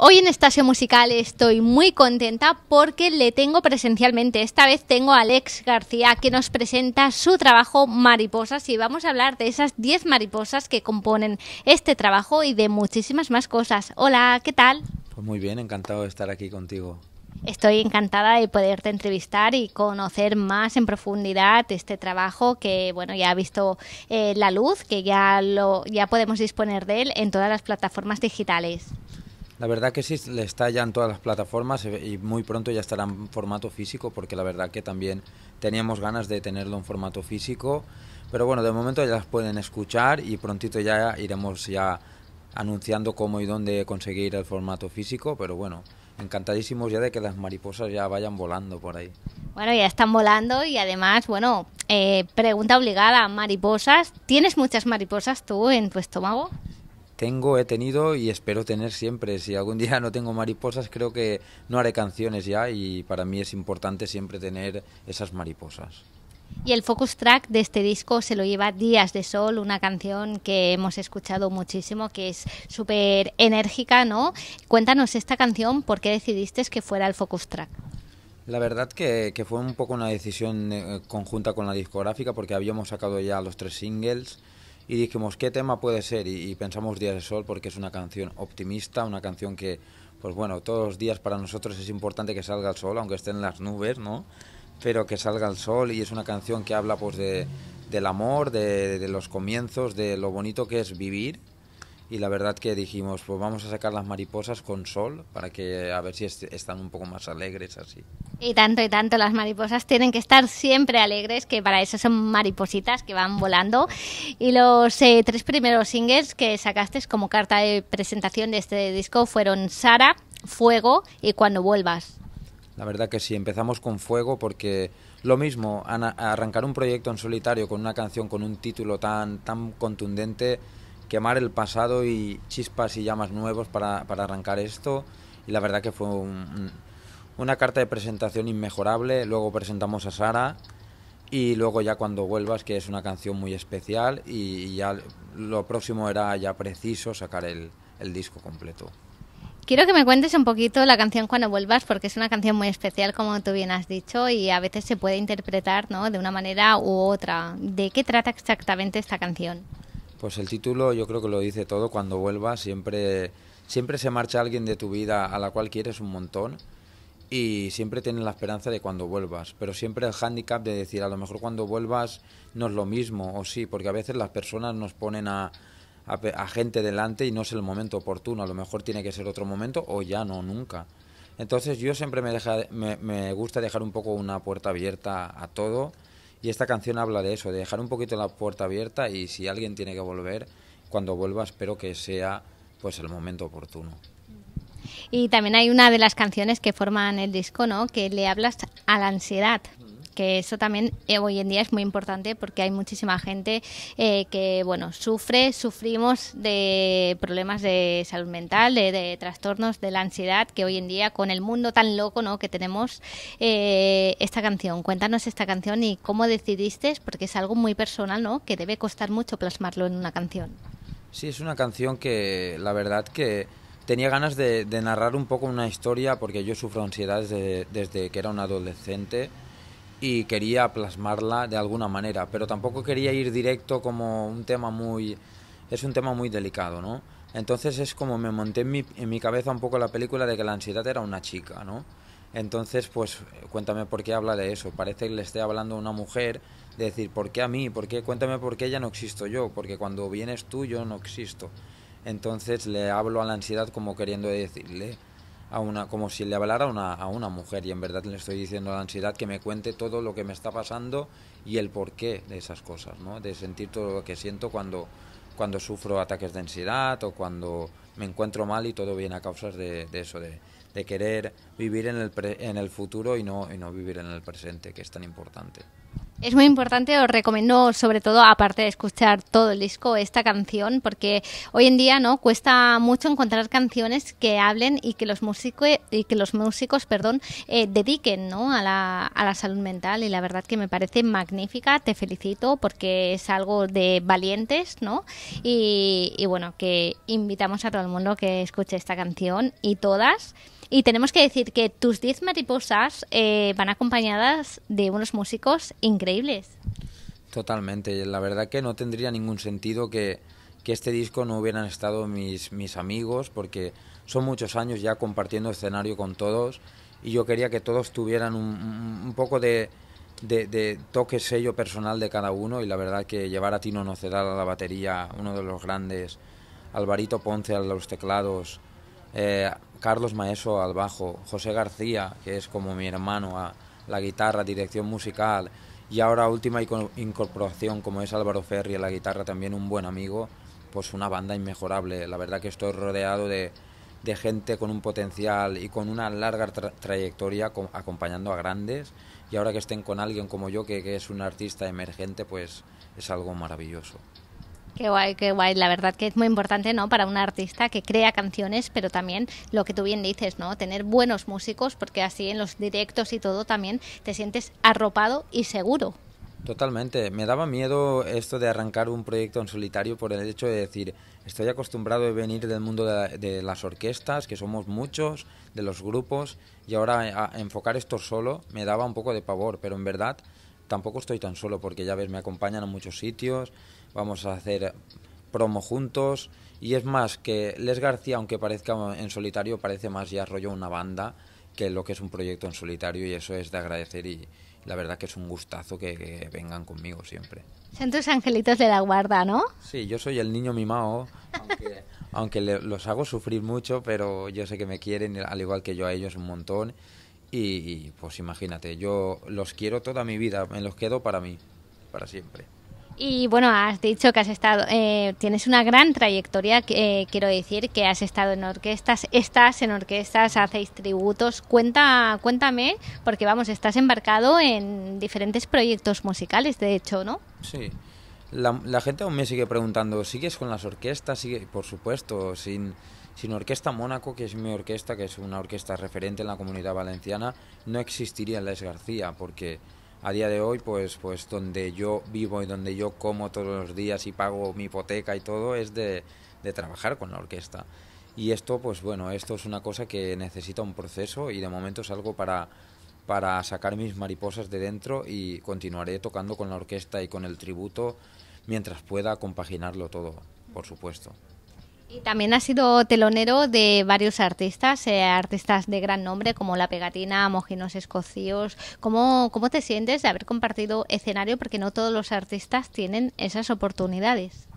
Hoy en Estación Musical estoy muy contenta porque le tengo presencialmente. Esta vez tengo a Alex García que nos presenta su trabajo Mariposas y vamos a hablar de esas 10 mariposas que componen este trabajo y de muchísimas más cosas. Hola, ¿qué tal? Pues muy bien, encantado de estar aquí contigo. Estoy encantada de poderte entrevistar y conocer más en profundidad este trabajo que bueno ya ha visto eh, la luz, que ya lo ya podemos disponer de él en todas las plataformas digitales. La verdad que sí, está ya en todas las plataformas y muy pronto ya estará en formato físico porque la verdad que también teníamos ganas de tenerlo en formato físico. Pero bueno, de momento ya las pueden escuchar y prontito ya iremos ya anunciando cómo y dónde conseguir el formato físico, pero bueno, encantadísimos ya de que las mariposas ya vayan volando por ahí. Bueno, ya están volando y además, bueno, eh, pregunta obligada, mariposas, ¿tienes muchas mariposas tú en tu estómago? tengo, he tenido y espero tener siempre. Si algún día no tengo mariposas, creo que no haré canciones ya y para mí es importante siempre tener esas mariposas. Y el focus track de este disco se lo lleva Días de Sol, una canción que hemos escuchado muchísimo, que es súper enérgica, ¿no? Cuéntanos esta canción, ¿por qué decidiste que fuera el focus track? La verdad que, que fue un poco una decisión eh, conjunta con la discográfica porque habíamos sacado ya los tres singles, y dijimos, ¿qué tema puede ser? Y, pensamos Días de Sol porque es una canción optimista, una canción que, pues bueno, todos los días para nosotros es importante que salga el sol, aunque estén las nubes, ¿no? Pero que salga el sol y es una canción que habla pues de, del amor, de los comienzos, de lo bonito que es vivir y la verdad que dijimos, pues vamos a sacar las mariposas con sol para que a ver si están un poco más alegres así. Y tanto y tanto, las mariposas tienen que estar siempre alegres, que para eso son maripositas que van volando. Y los eh, tres primeros singles que sacaste como carta de presentación de este disco fueron Sara, Fuego y Cuando vuelvas. La verdad que sí, empezamos con Fuego porque lo mismo, arrancar un proyecto en solitario con una canción con un título tan, tan contundente quemar el pasado y chispas y llamas nuevos para, arrancar esto. Y la verdad que fue una carta de presentación inmejorable. Luego presentamos a Sara y luego ya cuando vuelvas, que es una canción muy especial, y, ya lo próximo era ya preciso sacar el, disco completo. Quiero que me cuentes un poquito la canción cuando vuelvas, porque es una canción muy especial, como tú bien has dicho, y a veces se puede interpretar ¿no? de una manera u otra. ¿De qué trata exactamente esta canción? Pues el título yo creo que lo dice todo. Cuando vuelvas siempre, siempre se marcha alguien de tu vida a la cual quieres un montón y siempre tienes la esperanza de cuando vuelvas. Pero siempre el hándicap de decir a lo mejor cuando vuelvas no es lo mismo o sí, porque a veces las personas nos ponen a, a, gente delante y no es el momento oportuno. A lo mejor tiene que ser otro momento o ya no, nunca. Entonces yo siempre me, me gusta dejar un poco una puerta abierta a todo y esta canción habla de eso, de dejar un poquito la puerta abierta y si alguien tiene que volver, cuando vuelva espero que sea pues el momento oportuno. Y también hay una de las canciones que forman el disco, ¿no? Que le hablas a la ansiedad que eso también eh, hoy en día es muy importante porque hay muchísima gente eh, que, bueno, sufre, sufrimos de problemas de salud mental, de, trastornos, de la ansiedad, que hoy en día con el mundo tan loco ¿no? que tenemos, eh, esta canción, cuéntanos esta canción y cómo decidiste, porque es algo muy personal, ¿no? Que debe costar mucho plasmarlo en una canción. Sí, es una canción que la verdad que tenía ganas de, narrar un poco una historia porque yo sufro ansiedad desde que era un adolescente y quería plasmarla de alguna manera, pero tampoco quería ir directo como un tema muy... es un tema muy delicado, ¿no? Entonces es como me monté en mi, cabeza un poco la película de que la ansiedad era una chica, ¿no? Entonces, pues cuéntame por qué habla de eso. Parece que le esté hablando a una mujer de decir, ¿por qué a mí? ¿Por qué? Cuéntame por qué ya no existo yo, porque cuando vienes tú yo no existo. Entonces le hablo a la ansiedad como queriendo decirle, una, como si le hablara a una, mujer y en verdad le estoy diciendo a la ansiedad que me cuente todo lo que me está pasando y el porqué de esas cosas, ¿no? de sentir todo lo que siento cuando, sufro ataques de ansiedad o cuando me encuentro mal y todo viene a causas de, eso, de, querer vivir en el, futuro y no, y no vivir en el presente, que es tan importante. Es muy importante, os recomiendo sobre todo, aparte de escuchar todo el disco, esta canción, porque hoy en día no cuesta mucho encontrar canciones que hablen y que los, y que los músicos perdón, eh, dediquen ¿no? a, la, a la salud mental y la verdad que me parece magnífica, te felicito porque es algo de valientes ¿no? y, y bueno, que invitamos a todo el mundo que escuche esta canción y todas. Y tenemos que decir que tus 10 mariposas eh, van acompañadas de unos músicos increíbles. Totalmente, la verdad que no tendría ningún sentido que, este disco no hubieran estado mis, mis amigos, porque son muchos años ya compartiendo escenario con todos y yo quería que todos tuvieran un, poco de, de, toque sello personal de cada uno y la verdad que llevar a Tino Nocedal a la batería, uno de los grandes, Alvarito Ponce a los teclados, eh, Carlos Maeso al bajo, José García, que es como mi hermano, a la guitarra, dirección musical, y ahora última incorporación como es Álvaro Ferri a la guitarra, también un buen amigo, pues una banda inmejorable. La verdad que estoy rodeado de, gente con un potencial y con una larga trayectoria acompañando a grandes y ahora que estén con alguien como yo que es un artista emergente, pues es algo maravilloso. Qué guay, qué guay. La verdad que es muy importante, ¿no? Para un artista que crea canciones, pero también lo que tú bien dices, ¿no? Tener buenos músicos, porque así en los directos y todo también te sientes arropado y seguro. Totalmente. Me daba miedo esto de arrancar un proyecto en solitario por el hecho de decir, estoy acostumbrado a venir del mundo de, las orquestas, que somos muchos, de los grupos, y ahora enfocar esto solo me daba un poco de pavor, pero en verdad tampoco estoy tan solo porque ya ves, me acompañan a muchos sitios, vamos a hacer promo juntos. Y es más, que Les García, aunque parezca en solitario, parece más ya rollo una banda que lo que es un proyecto en solitario y eso es de agradecer y la verdad que es un gustazo que, vengan conmigo siempre. Son tus angelitos de la guarda, ¿no? Sí, yo soy el niño mimado, aunque, los hago sufrir mucho, pero yo sé que me quieren al igual que yo a ellos un montón y pues imagínate, yo los quiero toda mi vida, me los quedo para mí, para siempre. Y bueno, has dicho que has estado, eh, tienes una gran trayectoria, eh, quiero decir, que has estado en orquestas, estás en orquestas, hacéis tributos. Cuenta, cuéntame, porque vamos, estás embarcado en diferentes proyectos musicales, de hecho, ¿no? Sí. La, gente aún me sigue preguntando, ¿sigues con las orquestas? Por supuesto, sin, sin Orquesta Mónaco, que es mi orquesta, que es una orquesta referente en la comunidad valenciana, no existiría Les García, porque a día de hoy, pues, pues donde yo vivo y donde yo como todos los días y pago mi hipoteca y todo, es de, de trabajar con la orquesta. Y esto, pues bueno, esto es una cosa que necesita un proceso y de momento es algo para, para sacar mis mariposas de dentro y continuaré tocando con la orquesta y con el tributo mientras pueda compaginarlo todo, por supuesto. Y también ha sido telonero de varios artistas, eh, artistas de gran nombre como La Pegatina, Mojinos Escocíos. ¿Cómo, ¿Cómo te sientes de haber compartido escenario? Porque no todos los artistas tienen esas oportunidades.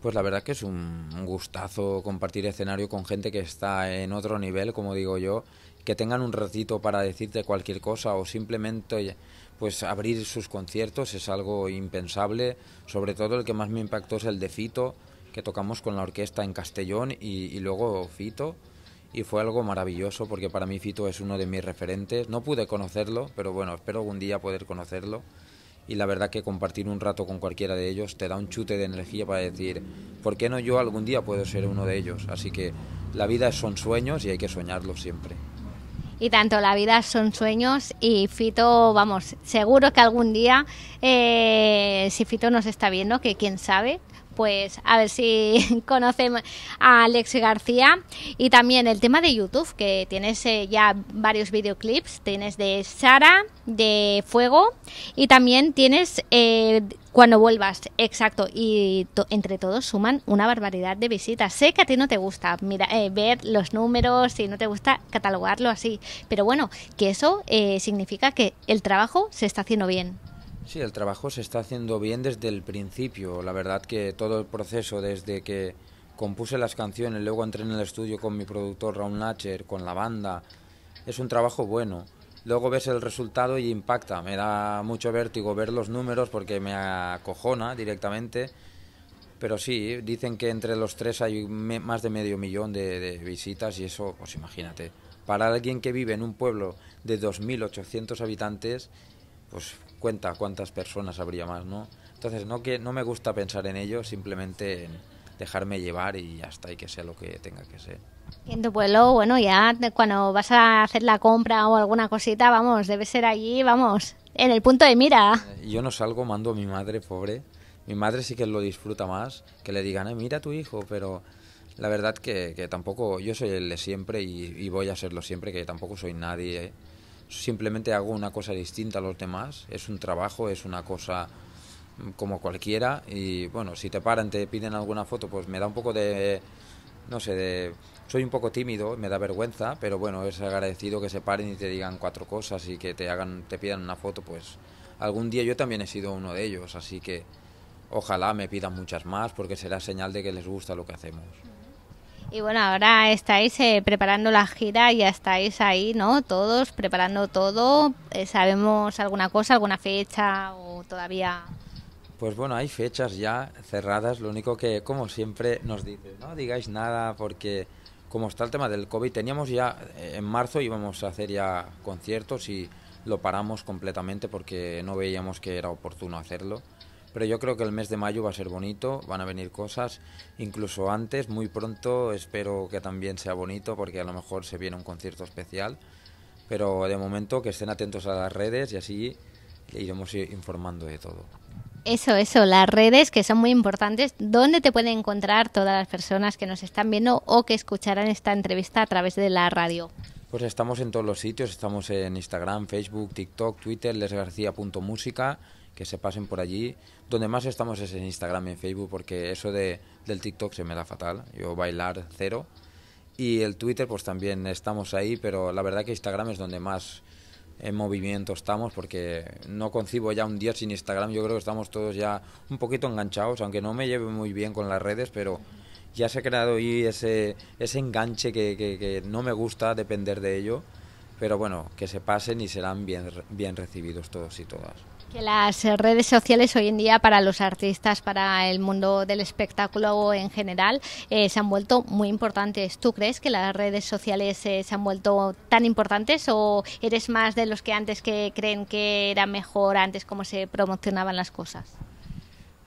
Pues la verdad que es un gustazo compartir escenario con gente que está en otro nivel, como digo yo, que tengan un ratito para decirte cualquier cosa o simplemente pues abrir sus conciertos es algo impensable, sobre todo el que más me impactó es el de Fito, que tocamos con la orquesta en Castellón y, luego Fito y fue algo maravilloso porque para mí Fito es uno de mis referentes. No pude conocerlo, pero bueno, espero algún día poder conocerlo. Y la verdad que compartir un rato con cualquiera de ellos te da un chute de energía para decir, ¿por qué no yo algún día puedo ser uno de ellos? Así que la vida son sueños y hay que soñarlos siempre. Y tanto la vida son sueños y Fito, vamos, seguro que algún día, eh, si Fito nos está viendo, que quién sabe, pues a ver si conocemos a Alex García y también el tema de YouTube, que tienes eh, ya varios videoclips, tienes de Sara, de Fuego y también tienes eh, cuando vuelvas, exacto, y entre todos suman una barbaridad de visitas. Sé que a ti no te gusta mira, eh, ver los números y no te gusta catalogarlo así, pero bueno, que eso significa que el trabajo se está haciendo bien. Sí, el trabajo se está haciendo bien desde el principio. La verdad que todo el proceso, desde que compuse las canciones, luego entré en el estudio con mi productor Raúl Lacher, con la banda, es un trabajo bueno. Luego ves el resultado y impacta. Me da mucho vértigo ver los números porque me acojona directamente. Pero sí, dicen que entre los tres hay más de medio millón de, de visitas y eso, pues imagínate. Para alguien que vive en un pueblo de 2.800 habitantes, pues cuenta cuántas personas habría más, ¿no? Entonces no, que, no me gusta pensar en ello, simplemente en dejarme llevar y hasta está, que sea lo que tenga que ser. en tu pueblo, bueno, ya cuando vas a hacer la compra o alguna cosita, vamos, debe ser allí, vamos, en el punto de mira. Eh, yo no salgo, mando a mi madre, pobre. Mi madre sí que lo disfruta más, que le digan, eh, mira a tu hijo, pero la verdad que, que, tampoco, yo soy el de siempre y, voy a serlo siempre, que tampoco soy nadie. ¿eh? simplemente hago una cosa distinta a los demás, es un trabajo, es una cosa mm, como cualquiera y bueno, si te paran, te piden alguna foto, pues me da un poco de, no sé, de, soy un poco tímido, me da vergüenza, pero bueno, es agradecido que se paren y te digan cuatro cosas y que te hagan, te pidan una foto, pues algún día yo también he sido uno de ellos, así que ojalá me pidan muchas más porque será señal de que les gusta lo que hacemos. Y bueno, ahora estáis eh, preparando la gira, ya estáis ahí, ¿no? Todos preparando todo. Eh, ¿Sabemos alguna cosa, alguna fecha o todavía...? Pues bueno, hay fechas ya cerradas, lo único que, como siempre, nos dices, no digáis nada porque como está el tema del COVID, teníamos ya eh, en marzo íbamos a hacer ya conciertos y lo paramos completamente porque no veíamos que era oportuno hacerlo pero yo creo que el mes de mayo va a ser bonito, van a venir cosas, incluso antes, muy pronto, espero que también sea bonito porque a lo mejor se viene un concierto especial, pero de momento que estén atentos a las redes y así iremos informando de todo. Eso, eso, las redes que son muy importantes, ¿dónde te pueden encontrar todas las personas que nos están viendo o que escucharán esta entrevista a través de la radio? Pues estamos en todos los sitios, estamos en Instagram, Facebook, TikTok, Twitter, música que se pasen por allí. Donde más estamos es en Instagram y en Facebook, porque eso de, del TikTok se me da fatal. Yo bailar cero. Y el Twitter, pues también estamos ahí, pero la verdad que Instagram es donde más en movimiento estamos, porque no concibo ya un día sin Instagram. Yo creo que estamos todos ya un poquito enganchados, aunque no me lleve muy bien con las redes, pero ya se ha creado ahí ese, ese enganche que, que, que no me gusta depender de ello. Pero bueno, que se pasen y serán bien, bien recibidos todos y todas. Que las redes sociales hoy en día para los artistas, para el mundo del espectáculo en general, eh, se han vuelto muy importantes. ¿Tú crees que las redes sociales eh, se han vuelto tan importantes o eres más de los que antes que creen que era mejor antes cómo se promocionaban las cosas?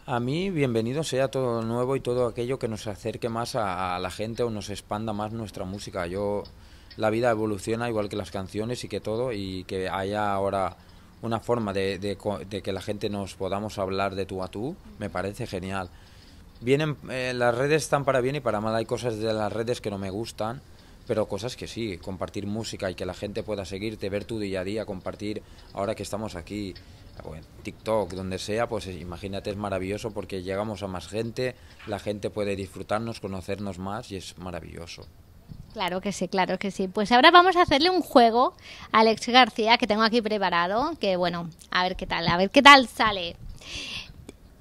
A mí, bienvenido sea todo nuevo y todo aquello que nos acerque más a, la gente o nos expanda más nuestra música. Yo, la vida evoluciona igual que las canciones y que todo y que haya ahora una forma de, que la gente nos podamos hablar de tú a tú, me parece genial. Vienen, eh, las redes están para bien y para mal, hay cosas de las redes que no me gustan, pero cosas que sí, compartir música y que la gente pueda seguirte, ver tu día a día, compartir ahora que estamos aquí, TikTok, donde sea, pues imagínate, es maravilloso porque llegamos a más gente, la gente puede disfrutarnos, conocernos más y es maravilloso. Claro que sí, claro que sí. Pues ahora vamos a hacerle un juego a Alex García que tengo aquí preparado, que bueno, a ver qué tal, a ver qué tal sale.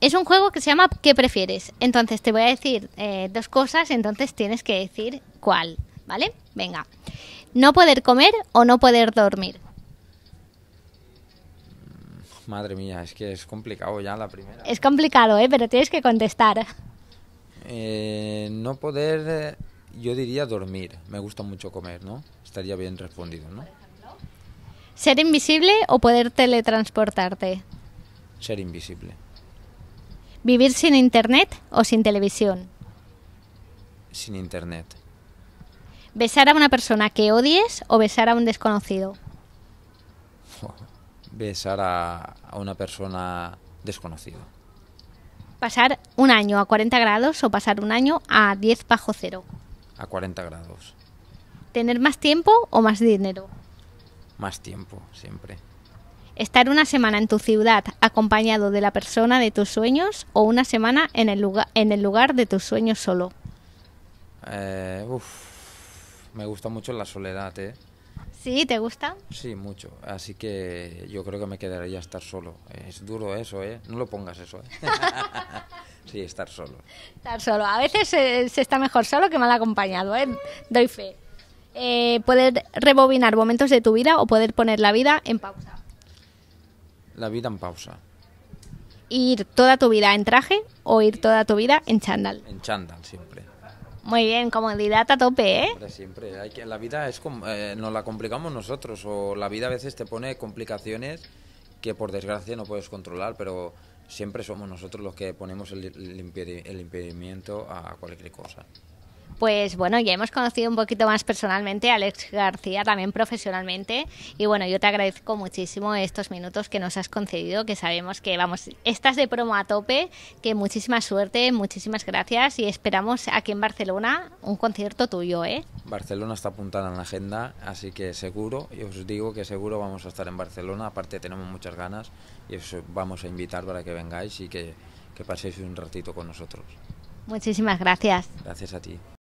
Es un juego que se llama ¿Qué prefieres? Entonces te voy a decir eh, dos cosas, entonces tienes que decir cuál, ¿vale? Venga. ¿No poder comer o no poder dormir? Madre mía, es que es complicado ya la primera. Es complicado, ¿eh? Pero tienes que contestar. Eh, no poder... Eh, yo diría dormir. Me gusta mucho comer, ¿no? Estaría bien respondido, ¿no? ¿Ser invisible o poder teletransportarte? Ser invisible. ¿Vivir sin internet o sin televisión? Sin internet. ¿Besar a una persona que odies o besar a un desconocido? Besar a, una persona desconocida. ¿Pasar un año a 40 grados o pasar un año a 10 bajo cero? a 40 grados. ¿Tener más tiempo o más dinero? Más tiempo, siempre. ¿Estar una semana en tu ciudad acompañado de la persona de tus sueños o una semana en el lugar, en el lugar de tus sueños solo? Eh, uf, me gusta mucho la soledad, ¿eh? ¿Sí? ¿Te gusta? Sí, mucho. Así que yo creo que me quedaría estar solo. Es duro eso, ¿eh? No lo pongas eso, ¿eh? Sí, estar solo. Estar solo. A veces se está mejor solo que mal acompañado, ¿eh? Doy fe. Eh, poder rebobinar momentos de tu vida o poder poner la vida en pausa. La vida en pausa. Ir toda tu vida en traje o ir toda tu vida en chándal. En chándal, siempre. Muy bien, comodidad a tope, ¿eh? Siempre, siempre. la vida es eh, nos la complicamos nosotros o la vida a veces te pone complicaciones que por desgracia no puedes controlar, pero siempre somos nosotros los que ponemos el, impedimento a cualquier cosa. Pues bueno, ya hemos conocido un poquito más personalmente a Alex García, también profesionalmente. Y bueno, yo te agradezco muchísimo estos minutos que nos has concedido, que sabemos que vamos, estás de promo a tope, que muchísima suerte, muchísimas gracias y esperamos aquí en Barcelona un concierto tuyo, ¿eh? Barcelona está apuntada en la agenda, así que seguro, y os digo que seguro vamos a estar en Barcelona, aparte tenemos muchas ganas y os vamos a invitar para que vengáis y que, que paséis un ratito con nosotros. Muchísimas gracias. Gracias a ti.